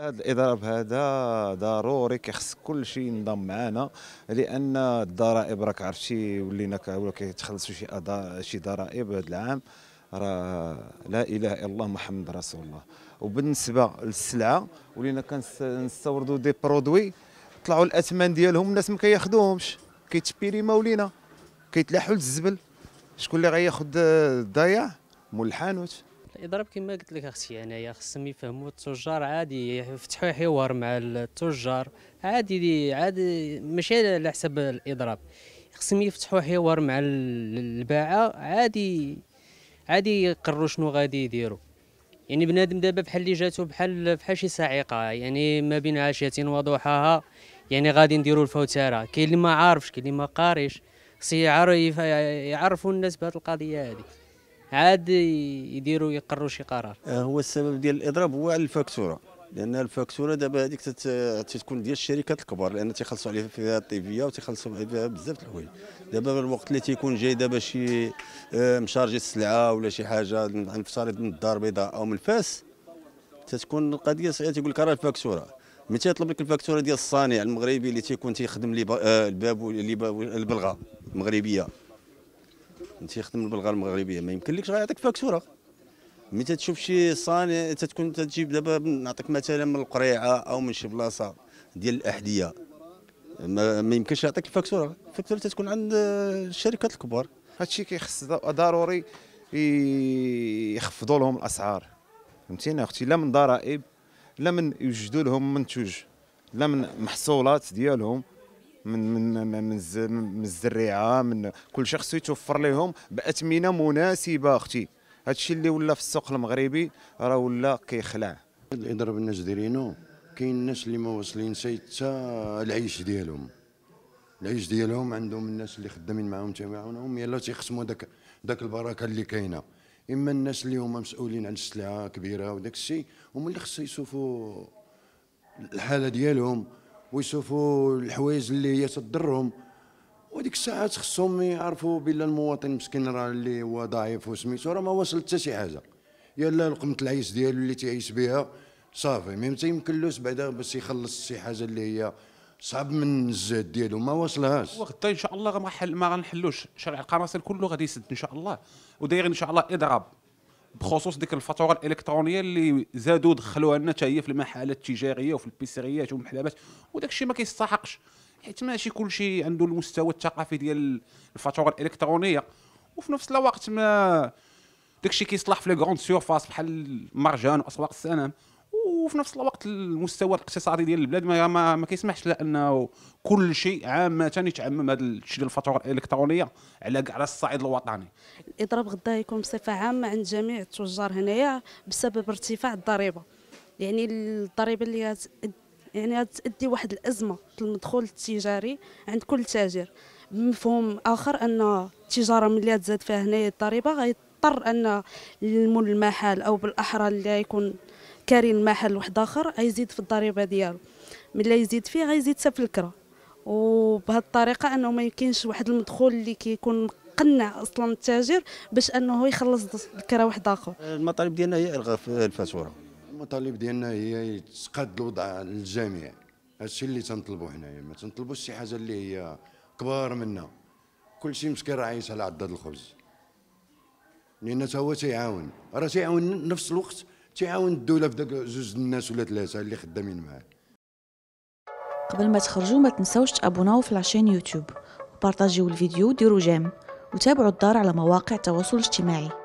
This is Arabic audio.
هذا الاضراب هذا ضروري كيخص كل شيء ينضم معنا لان الضرائب راك عرفتي ولينا كيتخلصوا شي شي ضرائب هذا العام راه لا اله الا الله محمد رسول الله وبالنسبه للسلعه ولينا كنستوردوا دي برودوي طلعوا الاثمان ديالهم الناس ما كياخذوهمش كيتبيري ما لينا كيتلاحوا للزبل شكون اللي غياخد الضياع مول الحانوت الاضراب كما قلت لك اختي انايا يعني خصهم يفهموا التجار عادي يفتحوا حوار مع التجار عادي دي عادي ماشي على حساب الاضراب خصهم يفتحوا حوار مع الباعه عادي عادي يقروا شنو غادي يديروا يعني بنادم دابا بحال اللي جاتو بحال بحال شي صاعقه يعني ما بين عاشيه وضحاها يعني غادي نديروا الفوتره كاين اللي ما عارفش كاين اللي ما قاريش يعرفوا الناس بهذه القضيه هذه عاد يديروا يقروا شي قرار آه، هو السبب ديال الاضراب هو على الفاكتوره لان الفاكتوره دابا هذيك تتكون ديال الشركات الكبار لان تيخلصوا عليها فيها الطبيه وتيخلصوا عليها بزاف د الحوايج دابا الوقت اللي تيكون جاي دابا شي آه، مشارجي السلعه ولا شي حاجه نفترض من الدار البيضاء او من فاس تتكون القضيه صعيبه تيقول لك راه الفاكتوره متى يطلب لك الفاكتوره ديال الصانع المغربي اللي تيكون تيخدم لي آه، الباب لي البلغه المغربيه تيخدم البلغه المغربيه ما يمكنلكش غيعطيك فاكتوره متى تشوف شي صانع تتكون تجيب دابا نعطيك مثلا من القريعه او من شي بلاصه ديال الاحذيه ما, ما يمكنش يعطيك الفاكتوره الفاكتوره تتكون عند الشركات الكبار هادشي كيخص ضروري يخفضوا لهم الاسعار فهمتيني اختي لا من ضرائب لا من يوجدوا لهم منتوج لا من محصولات ديالهم من من من, من الزريعه من كل شخص يتوفر لهم باثمنه مناسبه اختي هادشي اللي ولا في السوق المغربي راه ولا كيخلع يضرب الناس ديرينو كاين الناس اللي ما واصلين حتى العيش ديالهم العيش ديالهم عندهم الناس اللي خدامين معاهم تيعاونوهم يلا تيخصموا داك داك البركه اللي كاينه اما الناس اللي هما مسؤولين على السلعه كبيره وداك الشيء هما اللي خصو يشوفوا الحاله ديالهم ويشوفوا الحوايج اللي هي تضرهم وديك الساعات خصهم يعرفوا بلا المواطن المسكين راه اللي هو ضعيف وسميتو راه ما واصل حتى شي حاجه يلا لقمه العيش ديالو اللي تعيش بها صافي ميم تيمكنلوش بعدا باش يخلص شي حاجه اللي هي صعب من الزاد ديالو ما وصلهاش وغدا ان شاء الله ما حل ما غنحلوش شارع القراصنه كله غادي يسد ان شاء الله وداير ان شاء الله اضراب بخصوص ديك الفاتوره الالكترونيه اللي زادوا دخلوها لنا حتى هي في المحلات التجاريه وفي البيسريات والمحلبات وداك الشيء ما كيستحقش حيت ماشي كلشي عنده المستوى الثقافي ديال الفاتوره الالكترونيه وفي نفس الوقت ما داك الشيء كيصلح في لي كروند سيرفاس بحال المرجان واسواق السنام وفي نفس الوقت المستوى الاقتصادي ديال البلاد ما, ما, ما كيسمحش لانه انه كل شيء عامه يتعمم هذا الشيء ديال الفاتوره الالكترونيه على على الصعيد الوطني الاضراب غدا يكون بصفه عامه عند جميع التجار هنايا بسبب ارتفاع الضريبه يعني الضريبه اللي يعني تؤدي واحد الازمه في المدخول التجاري عند كل تاجر بمفهوم اخر ان التجاره ملي تزاد فيها هنايا الضريبه غيضطر ان المول المحل او بالاحرى اللي يكون كريم محل واحد اخر غيزيد في الضريبه ديالو ملي يزيد فيه غيزيد حتى في الكره وبهذه الطريقه انه ما يمكنش واحد المدخول اللي كيكون قنع اصلا التاجر باش انه يخلص الكره واحد اخر المطالب ديالنا هي الغاء الفاتوره المطالب ديالنا هي يتقاد الوضع للجميع هادشي اللي تنطلبوا حنايا ما تنطلبوش شي حاجه اللي هي كبار منا كلشي مسكين راه عايش على عضاد الخبز لان تا هو تيعاون راه تيعاون نفس الوقت تعاون الدوله في داك جوج الناس ولا ثلاثه اللي خدامين معاه قبل ما تخرجوا ما تنساوش تابوناو في لاشين يوتيوب وبارطاجيو الفيديو وديروا جيم وتابعوا الدار على مواقع التواصل الاجتماعي